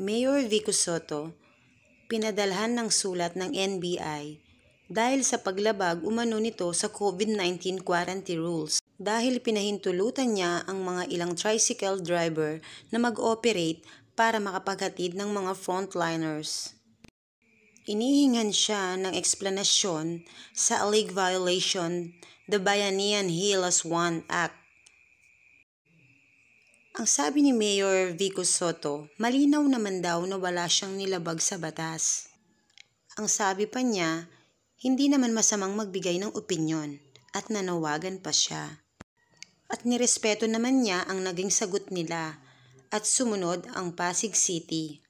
Mayor Vico Soto, pinadalhan ng sulat ng NBI dahil sa paglabag umano nito sa COVID-19 quarantine rules dahil pinahintulutan niya ang mga ilang tricycle driver na mag-operate para makapaghatid ng mga frontliners. Inihingan siya ng eksplanasyon sa League Violation, the Bayanihan Hilas 1 Act ang sabi ni Mayor Vico Soto, malinaw naman daw na wala siyang nilabag sa batas. Ang sabi pa niya, hindi naman masamang magbigay ng opinyon at nanawagan pa siya. At nirespeto naman niya ang naging sagot nila at sumunod ang Pasig City.